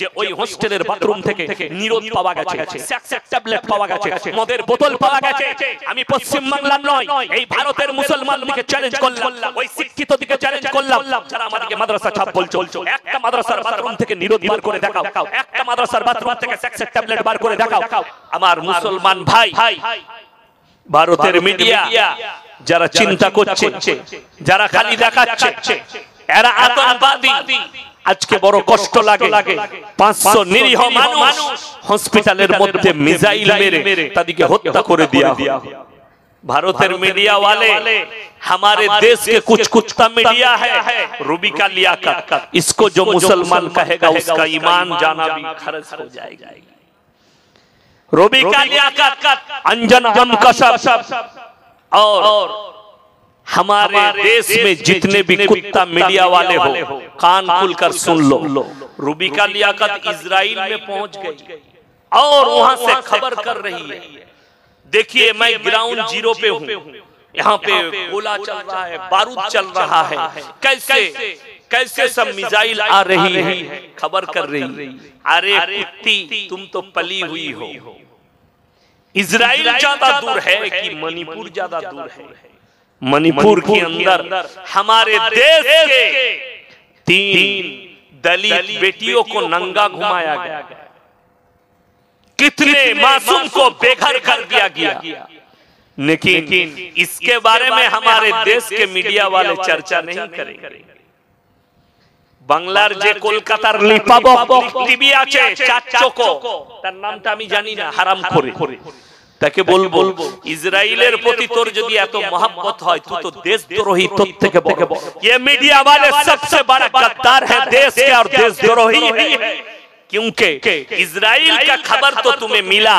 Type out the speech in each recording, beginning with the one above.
যে ওই হোস্টেলের বাথরুম থেকে নিরোধ পাওয়া গেছে ট্যাবলেট পাওয়া গেছে মদের বোতল পাওয়া গেছে আমি পশ্চিম বাংলার নয় এই ভারতের মুসলমান দিকে চ্যালেঞ্জ করলাম ওই শিক্ষিত দিকে চ্যালেঞ্জ করলাম যারা আমাদেরকে মাদ্রাসা ছাপ বলছে একটা মাদ্রাসার বাথরুম থেকে নিরোধ বার করে দেখাও একটা মাদ্রাসার বাথরুম থেকে স্যাক্সের ট্যাবলেট বার করে দেখাও আমার মুসলমান ভাই ভারতের মিডিয়া যারা চিন্তা করছে যারা খালি দেখাচ্ছে এরা আতঙ্কবাদী আজকে বড় কষ্ট লাগে নিরীহ মানুষ হসপিটালের মধ্যে মেরে তাদেরকে হত্যা করে দিয়া ভারতের वाले हमारे देश के कुछ कुछ का मीडिया है रूबी का लिया का, इसको जो मुसलमान कहेगा उसका ईमान जाना भी खर्च हो जाएगा रूबी का लिया का अंजन जम कशब और हमारे, हमारे देश, देश में जितने भी कुत्ता मीडिया वाले हो, हो कान खुल कर सुन लो, लो का लियाकत इसराइल में पहुंच गई और वहां से खबर कर रही है देखिए मैं ग्राउंड जीरो पे हूँ यहाँ पे गोला चल रहा है बारूद चल रहा है कैसे कैसे सब मिजाइल आ रही है खबर कर रही है अरे कुत्ती तुम तो, तो पली हुई हो इसराइल ज्यादा दूर है कि मणिपुर ज्यादा दूर है मणिपुर के अंदर हमारे देश के तीन दलित बेटियों को नंगा घुमाया गया कितने मासूम को बेघर कर दिया गया लेकिन इसके इसके बारे में हमारे देश के मीडिया वाले चर्चा नहीं करेंगे বাংলার যে কলকাতার লিপাবক টিভি আছে চাচ্চকো তার নামটা আমি জানি না হারাম করে তাকে বলবো ইসরায়েলের প্রতি তোর যদি এত मोहब्बत হয় তুই তো দেশদ্রোহী তোর থেকে বড় ये मीडिया वाले सबसे बड़ा गद्दार है देश के और देशद्रोही है क्योंकि इसराइल का खबर तो तुम्हें मिला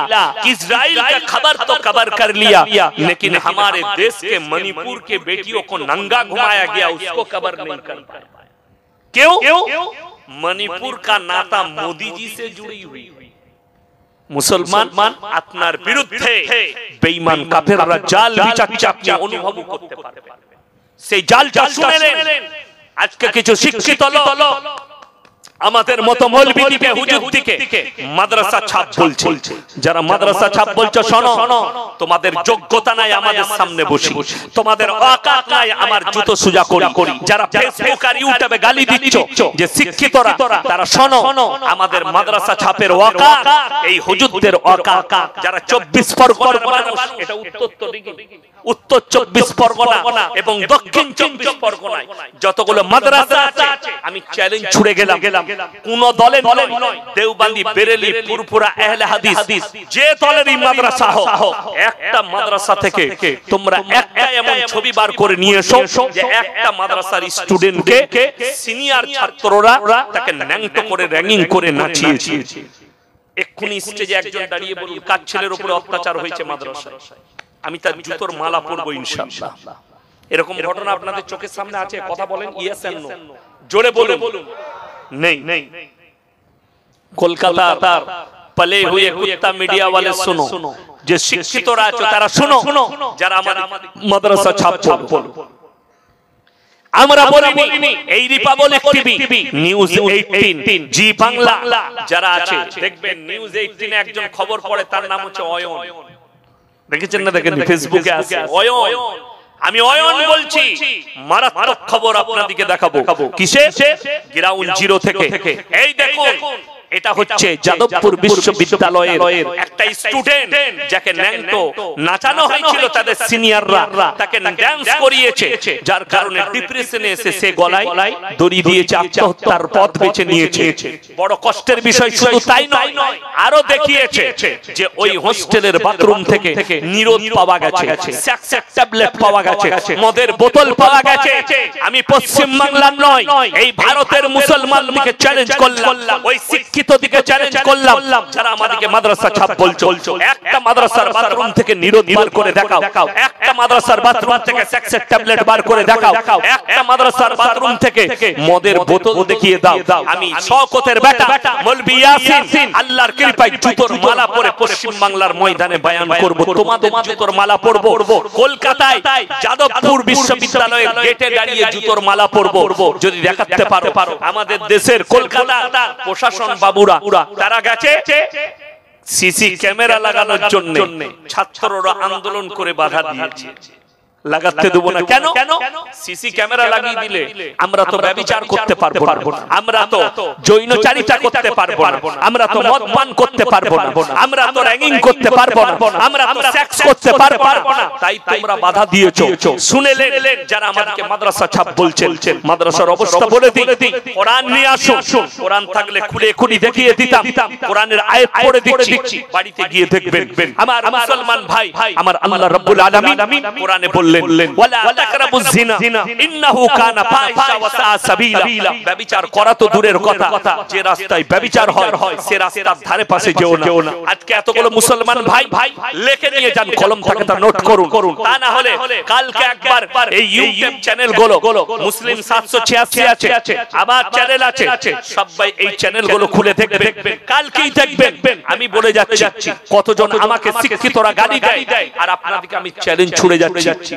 इसराइल का खबर तो कबर कर लिया लेकिन हमारे देश के मणिपुर के बेटियों को नंगा घुमाया गया उसको कबर नहीं कर पाया क्यों मणिपुर का नाता मोदी जी से जुड़ी हुई है মুসলমান আপনার বিরুদ্ধে বেঈমান কাফেররা জাল বিচারটি আপনি অনুভব করতে পারবেন সেই জাল শুনে নেন আজকে কিছু শিক্ষিত লোক আমাদের মতো মৌলবিদিকে দিকে মাদ্রাসা ছাপ বলছে যারা মাদ্রাসা ছাপ বলছো শোনো তোমাদের যোগ্যতা নাই আমাদের সামনে বসি তোমাদের অকাত নাই আমার জুতো সুজা করি করি যারা ফেসবুক আর ইউটিউবে গালি দিচ্ছ যে শিক্ষিতরা তারা শোনো আমাদের মাদ্রাসা ছাপের অকাত এই হুজুরদের অকাত যারা 24 পরগনার মানুষ এটা উত্তর তো দিকে উত্তর চব্বিশ পরগনা এবং দক্ষিণ চব্বিশ পরগনায় যতগুলো মাদ্রাসা আছে আমি চ্যালেঞ্জ ছুড়ে গেলাম গেলাম কোন দলে দলে দেওবান্দি বেরেলি পুরপুরা এহলে হাদিস হাদিস যে দলেরই মাদ্রাসা হোক একটা মাদ্রাসা থেকে তোমরা একটা এমন ছবি বার করে নিয়ে এসো যে একটা মাদ্রাসার স্টুডেন্টকে সিনিয়র ছাত্ররা তাকে ন্যাংটো করে র্যাঙ্কিং করে নাচিয়েছে এক্ষুনি স্টেজে একজন দাঁড়িয়ে বলুন কাজ ছেলের উপরে অত্যাচার হয়েছে মাদ্রাসায় আমি তার জুতোর মালা পরবো ইনশাআল্লাহ এরকম ঘটনা আপনাদের চোখের সামনে আছে কথা বলেন ইয়েস এন্ড নো জোরে বলে বলুন নেই নেই কলকাতা তার পলে হুয়ে কুত্তা মিডিয়া ওয়ালে শুনো যে শিক্ষিতরা আছে তারা শুনো যারা আমার মাদ্রাসা ছাপ ছাপ বলো আমরা বলিনি এই republic TV news 18 Zee Bangla যারা আছে দেখবেন নিউজ 18 একজন খবর পড়ে তার নাম হচ্ছে অয়ন দেখেছেন না দেখেন ফেসবুকে আছে অয়ন আমি অয়ন বলছি মারাত্মক খবর আপনাদেরকে দেখাবো কিসে গ্রাউন্ড জিরো থেকে এই দেখুন এটা হচ্ছে যাদবপুর বিশ্ববিদ্যালয়ের একটা স্টুডেন্ট যাকে ন্যাংটো নাচানো হয়েছিল তাদের সিনিয়ররা তাকে ড্যান্স করিয়েছে যার কারণে ডিপ্রেশনে এসে সে গলায় দড়ি দিয়েছে আত্মহত্যার পথ বেছে নিয়েছে বড় কষ্টের বিষয় শুধু তাই নয় আরো দেখিয়েছে যে ওই হোস্টেলের বাথরুম থেকে নিরোধ পাওয়া গেছে ট্যাবলেট পাওয়া গেছে মদের বোতল পাওয়া গেছে আমি পশ্চিম বাংলার নয় এই ভারতের মুসলমান চ্যালেঞ্জ করলাম ওই শিক্ষিত শিক্ষিত দিকে চ্যালেঞ্জ করলাম যারা আমাদেরকে মাদ্রাসা ছাপ বলছো একটা মাদ্রাসার বাথরুম থেকে করে দেখাও একটা মাদ্রাসার বাথরুম থেকে সেক্সের ট্যাবলেট বার করে দেখাও একটা মাদ্রাসার বাথরুম থেকে মদের বোতল দেখিয়ে দাও আমি বেটা মলবি ইয়াসিন আল্লাহর কৃপায় জুতোর মালা পরে পশ্চিম বাংলার ময়দানে বয়ান করব তোমাদের জুতোর মালা পরব কলকাতায় যাদবপুর বিশ্ববিদ্যালয়ের গেটে দাঁড়িয়ে জুতোর মালা পরব যদি দেখাতে পারো আমাদের দেশের কলকাতা প্রশাসন বা বাবুরা তারা গেছে সিসি ক্যামেরা লাগানোর জন্য ছাত্ররা আন্দোলন করে বাধা দিয়েছে লাগাতে দেবো না কেন কেন সিসি ক্যামেরা লাগিয়ে দিলে আমরা তো ব্যবচার করতে পারবো না আমরা তো জৈনচারিতা করতে পারবো না আমরা তো মদ পান করতে পারবো না আমরা তো র্যাগিং করতে পারবো না আমরা তো সেক্স করতে পারবো না তাই তোমরা বাধা দিয়েছো শুনে শুনেলেন যারা আমাদেরকে মাদ্রাসা ছাপ বলছেন মাদ্রাসার অবস্থা বলে দিই কোরআন নিয়ে আসো কোরআন থাকলে খুলে খুলি দেখিয়ে দিতাম কোরআনের আয়াত পড়ে দিচ্ছি বাড়িতে গিয়ে দেখবেন আমার মুসলমান ভাই আমার আল্লাহ রাব্বুল আলামিন কোরআনে বলে বললেন ওয়ালা করা তো দূরের কথা যে রাস্তায় হয় সে রাস্তার ধারে পাশে যেও না আজকে এতগুলো মুসলমান ভাই ভাই নিয়ে যান কলম থাকে তা নোট করুন তা না হলে কালকে একবার এই ইউটিউব চ্যানেল গুলো মুসলিম আছে আমার চ্যানেল আছে সবাই এই চ্যানেল গুলো খুলে দেখবেন কালকেই দেখবেন আমি বলে যাচ্ছি কতজন আমাকে শিক্ষিতরা গালি দেয় আর আপনাদেরকে আমি চ্যালেঞ্জ ছুড়ে যাচ্ছি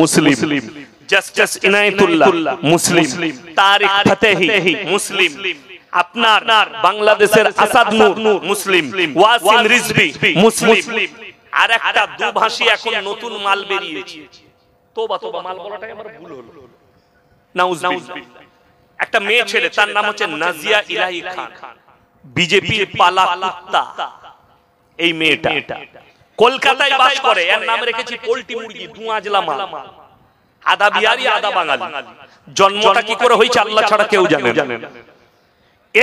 মুসলিম জাস্টিস ইনায়তুল্লাহ মুসলিম তারিক ফতেহি মুসলিম আপনার বাংলাদেশের আসাদ নূর মুসলিম ওয়াসিম রিজভি মুসলিম আর একটা দুভাষী এখন নতুন মাল বেরিয়েছে তোবা তোবা মাল বলাটাই আমার ভুল হলো নাউজ একটা মেয়ে ছেলে তার নাম হচ্ছে নাজিয়া ইলাহি খান বিজেপির পালা কুত্তা এই মেয়েটা কলকাতায় বাস করে এর নাম রেখেছি পোল্টি মুরগি দুয়াজলা মা আদা বিহারি আদা বাঙালি জন্মটা কি করে হয়েছে আল্লাহ ছাড়া কেউ জানে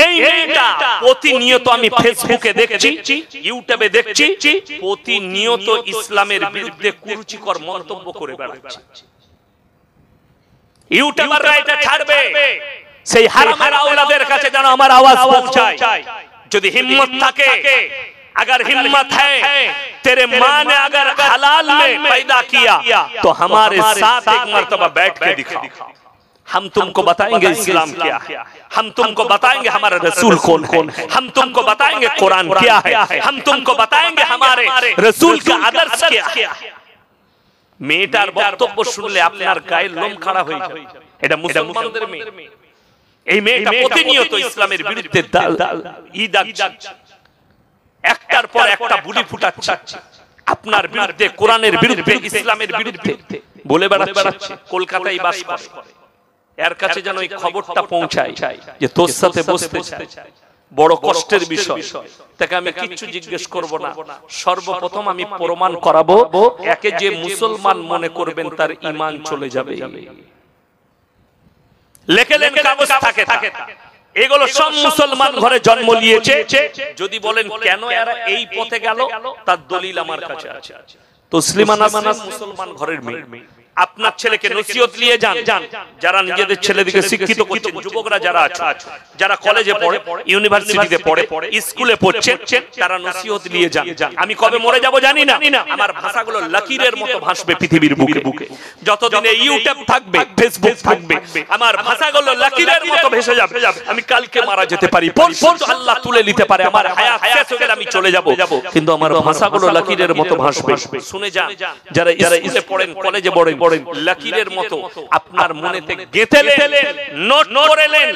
এই মেয়েটা প্রতিনিয়ত আমি ফেসবুকে দেখছি ইউটিউবে দেখছি প্রতিনিয়ত ইসলামের বিরুদ্ধে কুরুচিকর মন্তব্য করে বেড়াচ্ছে ইউটিউবাররা এটা ছাড়বে সেই হারামের আওলাদের কাছে যেন আমার আওয়াজ পৌঁছায় যদি হিম্মত থাকে अगर हिम्मत है तेरे माँ ने अगर हलाल में पैदा किया तो, तो हमारे साथ एक मरतबा बैठ के दिखा हम तुमको बताएंगे इस्लाम क्या है हम तुमको बताएंगे हमारा रसूल कौन कौन है हम तुमको बताएंगे कुरान क्या है हम तुमको बताएंगे हमारे रसूल का आदर्श क्या है মেয়েটার বক্তব্য শুনলে আপনার গায়ে লোম খাড়া হয়ে যাবে এটা মুসলমানদের মেয়ে এই মেয়েটা প্রতিনিয়ত ইসলামের বিরুদ্ধে ঈদ একটার পর একটা বুলি ফুটাচ্ছে আপনার বিরুদ্ধে কোরআনের বিরুদ্ধে ইসলামের বিরুদ্ধে বলে বেড়াচ্ছে কলকাতায় বাস করে এর কাছে যেন এই খবরটা পৌঁছায় যে তোর সাথে বসতে চায় বড় কষ্টের বিষয় তাকে আমি কিচ্ছু জিজ্ঞেস করব না সর্বপ্রথম আমি প্রমাণ করাবো একে যে মুসলমান মনে করবেন তার ইমান চলে যাবে লেখে লেখে থাকে থাকে এগুলো সব মুসলমান ঘরে জন্ম নিয়েছে যদি বলেন কেন এরা এই পথে গেল তার দলিল আমার কাছে আছে তো মুসলমান ঘরের মেয়ে আপনার ছেলেকে নসিহত নিয়ে যান যান যারা নিজেদের ছেলেদিকে শিক্ষিত করছেন যুবকরা যারা আছে যারা কলেজে পড়ে ইউনিভার্সিটিতে পড়ে স্কুলে পড়ছে তারা নসিহত নিয়ে যান আমি কবে মরে যাব জানি না আমার ভাষাগুলো লাকিরের মতো ভাসবে পৃথিবীর বুকে বুকে যতদিন ইউটিউব থাকবে ফেসবুক থাকবে আমার ভাষাগুলো লাকিরের মতো ভেসে যাবে আমি কালকে মারা যেতে পারি পরশু আল্লাহ তুলে নিতে পারে আমার হায়াত শেষ হয়ে গেলে আমি চলে যাব কিন্তু আমার ভাষাগুলো লাকিরের মতো ভাসবে শুনে যান যারা স্কুলে পড়েন কলেজে পড়েন পড়েন লাকিরের মতো আপনার মনেতে গেঁথেলেন নোট করেলেন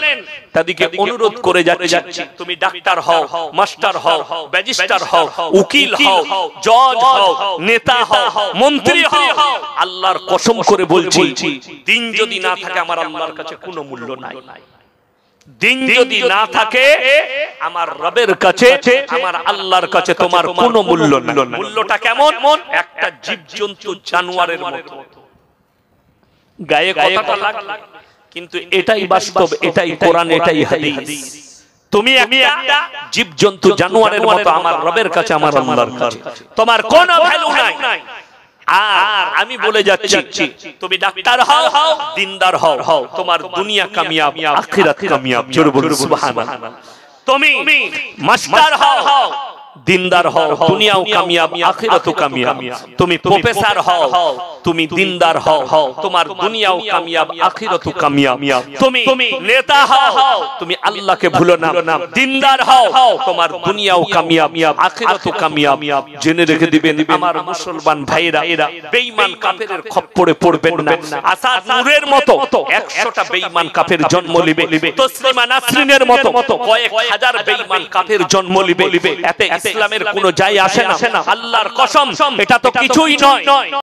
তাদেরকে অনুরোধ করে যাচ্ছি তুমি ডাক্তার হও মাস্টার হও ম্যাজিস্ট্রেট হও উকিল হও জজ হও নেতা হও মন্ত্রী হও আল্লাহর কসম করে বলছি দিন যদি না থাকে আমার আল্লাহর কাছে কোনো মূল্য নাই দিন যদি না থাকে আমার রবের কাছে আমার আল্লাহর কাছে তোমার কোনো মূল্য মূল্যটা কেমন একটা জীবজন্তু জানোয়ারের মতো গায়ে কথাটা লাগ কিন্তু এটাই বাস্তব এটাই কোরআন এটাই হাদিস তুমি আমি একটা জীব জন্তু জানোয়ারের মতো আমার রবের কাছে আমার আল্লাহর কাছে তোমার কোনো ভ্যালু নাই আর আমি বলে যাচ্ছি তুমি ডাক্তার হও হও দিনদার হও হও তোমার দুনিয়া কামিয়াব আখিরাত কামিয়াব জোরে বলুন সুবহানাল্লাহ তুমি মাস্টার হও হও দিনদার হও দুনিয়াও কামিয়াব আখিরাতও কামিয়াব তুমি প্রফেসর হও তুমি দিনদার হও তোমার দুনিয়াও কামিয়াব আখিরাতও কামিয়াব তুমি নেতা হও তুমি আল্লাহকে ভুলো না দিনদার হও তোমার দুনিয়াও কামিয়াব আখিরাতও কামিয়াব জেনে রেখে দিবেন আমার মুসলমান ভাইরা এরা বেঈমান কাফেরের খপ্পরে পড়বেন না আসা নূরের মতো 100টা বেঈমান কাফের জন্ম নেবে তসলিমা নাসরিনের মতো কয়েক হাজার বেঈমান কাফের জন্ম নেবে এতে ইসলামের কোন যাই আসে না আল্লাহর কসম এটা তো কিছুই নয়